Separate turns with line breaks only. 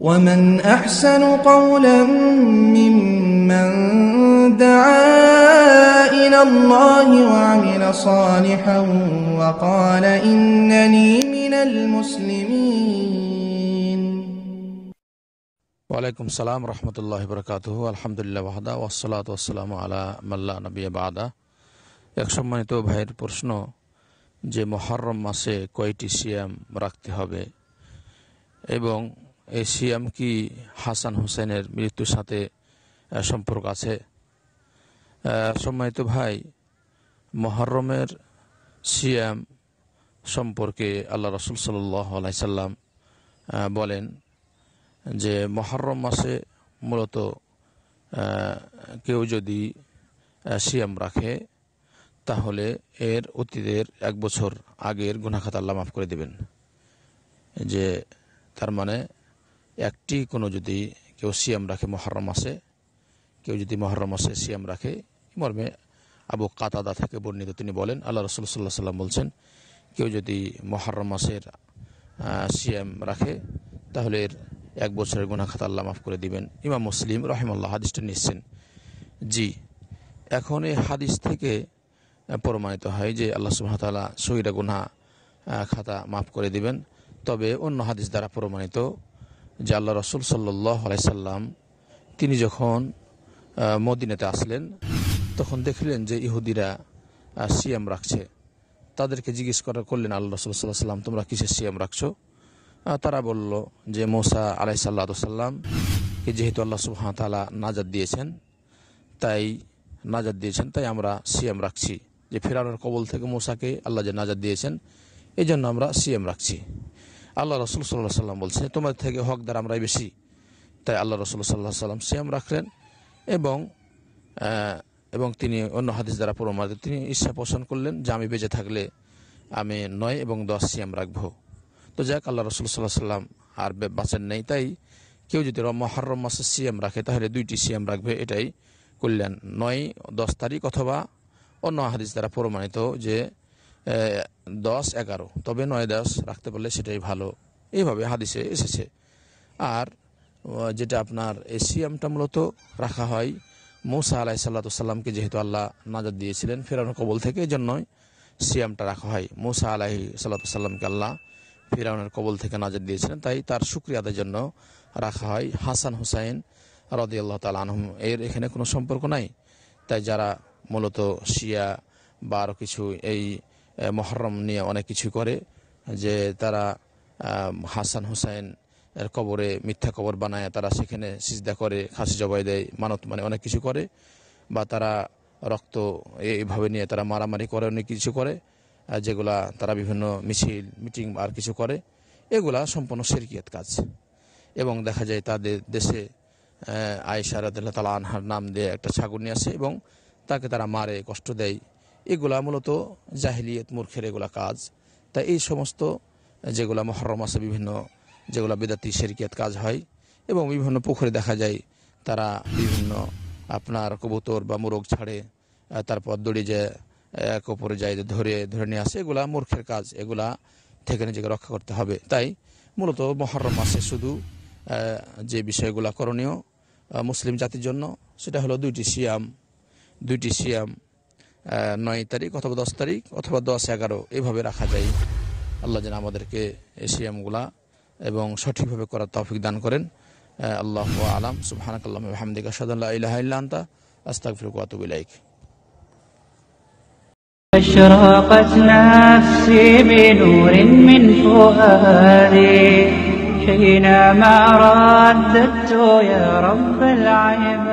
ومن أحسن قولا ممن دعا إلى الله وعمل صالحا وقال إنني من المسلمين وعليكم السلام ورحمة الله وبركاته الحمد لله وحده والصلاة والسلام على من لا نبي بعده توب সম্মানিত ভাইয়ের جي محرم মহরম মাসে كويتي سيام রাখতে হবে এবং এই সিয়াম কি হাসান হোসেনের মৃত্যুর সাথে সম্পর্ক আছে সম্মানিত ভাই মহরমের সিয়াম সম্পর্কে আল্লাহ রসুল সাল্লাই সাল্লাম বলেন যে মহরম মাসে মূলত কেউ যদি সিয়াম রাখে তাহলে এর অতীতের এক বছর আগের গুনাখাত আল্লাহ মাফ করে দেবেন যে তার মানে একটি কোনো যদি কেউ সিএম রাখে মহরম মাসে কেউ যদি মহরম মাসে সিএম রাখে মর্মে আবু কাতাদা থেকে বর্ণিত তিনি বলেন আল্লাহ রসুল সাল্লাহ সাল্লাম বলছেন কেউ যদি মহরম মাসের সিএম রাখে তাহলে এর এক বছরের খাতা আল্লাহ মাফ করে দিবেন ইমাম মুসলিম রহিমাল্লাহ হাদিসটা নিচ্ছেন জি এখন এই হাদিস থেকে প্রমাণিত হয় যে আল্লাহ সুহামতাল্লাহ সহিরা গুনা খাতা মাফ করে দিবেন তবে অন্য হাদিস দ্বারা প্রমাণিত যে আল্লাহ রসুল সাল্লাহ তিনি যখন মদিনাতে আসলেন তখন দেখলেন যে ইহুদিরা সিএম রাখছে তাদেরকে জিজ্ঞেস করা করলেন আল্লাহ রসুল সাল্লাহ সাল্লাম তোমরা কিসের সিএম রাখছো তারা বলল যে মোসা আলাই সাল্লাহসাল্লাম কে যেহেতু আল্লাহ সুবহান তালা নাজাদ দিয়েছেন তাই নাজাদ দিয়েছেন তাই আমরা সিএম রাখছি যে ফেরানোর কবল থেকে মোসাকে আল্লাহ যে নাজাদ দিয়েছেন এই জন্য আমরা সিএম রাখছি আল্লাহ রসুল সাল্লাহ সাল্লাম বলছে তোমার থেকে হকদার আমরাই বেশি তাই আল্লাহ রসুল সাল্লাহ সাল্লাম সিয়াম রাখলেন এবং এবং তিনি অন্য হাদিস দ্বারা প্রমাণিত তিনি ইচ্ছা পোষণ করলেন যে আমি বেঁচে থাকলে আমি নয় এবং দশ সিয়াম রাখবো তো যাক আল্লাহ রসুল সাল্লাহ সাল্লাম আর বাঁচেন নেই তাই কেউ যদি মহরম মাসে সিএম রাখে তাহলে দুইটি সিএম রাখবে এটাই করলেন নয় দশ তারিখ অথবা অন্য হাদিস দ্বারা প্রমাণিত যে দশ এগারো তবে নয় দশ রাখতে পারলে সেটাই ভালো এইভাবে হাদিসে এসেছে আর যেটা আপনার এই সিয়ামটা মূলত রাখা হয় মৌসা আলাহ সাল্লাতামকে যেহেতু আল্লাহ নাজাদ দিয়েছিলেন ফেরাউন কবল থেকে এই জন্যই সিয়ামটা রাখা হয় মৌসা আলাহি সাল্লাতামকে আল্লাহ ফেরাউনের কবল থেকে নাজাদ দিয়েছিলেন তাই তার সুক্রিয়াদের জন্য রাখা হয় হাসান হুসাইন রদি আল্লাহ তাল আনহম এর এখানে কোনো সম্পর্ক নাই তাই যারা মূলত শিয়া বা আরও কিছু এই মহরম নিয়ে অনেক কিছু করে যে তারা হাসান হুসাইন এর কবরে মিথ্যা কবর বানায় তারা সেখানে সিজদা করে খাসি জবাই দেয় মানত মানে অনেক কিছু করে বা তারা রক্ত এইভাবে নিয়ে তারা মারামারি করে অনেক কিছু করে যেগুলা তারা বিভিন্ন মিছিল মিটিং আর কিছু করে এগুলা সম্পূর্ণ শিরকিয়াত কাজ এবং দেখা যায় তাদের দেশে আয়েশা তালা আনহার নাম দিয়ে একটা ছাগুনি নিয়ে আসে এবং তাকে তারা মারে কষ্ট দেয় এগুলা মূলত জাহিলিয়ত মূর্খের এগুলা কাজ তাই এই সমস্ত যেগুলা মহরম আছে বিভিন্ন যেগুলা বেদাতি শেরকিয়াত কাজ হয় এবং বিভিন্ন পুকুরে দেখা যায় তারা বিভিন্ন আপনার কবুতর বা মোরগ ছাড়ে তারপর দড়ি যে এক ওপরে যায় ধরে ধরে নিয়ে আসে এগুলা মূর্খের কাজ এগুলা থেকে নিজেকে রক্ষা করতে হবে তাই মূলত মহরম মাসে শুধু যে বিষয়গুলো করণীয় মুসলিম জাতির জন্য সেটা হলো দুইটি সিয়াম দুইটি সিয়াম নয় তারিখ অথবা দশ তারিখ অথবা দশ এগারো এভাবে রাখা যায় আল্লাহ যেন আমাদেরকে এসিয়ামগুলা এবং সঠিকভাবে করার তফিক দান করেন আল্লাহ আলম সুবহানাকাল্লাহ হামদিকা أشرقت نفسي بنور من فؤادي حينما رددت يا رب العيب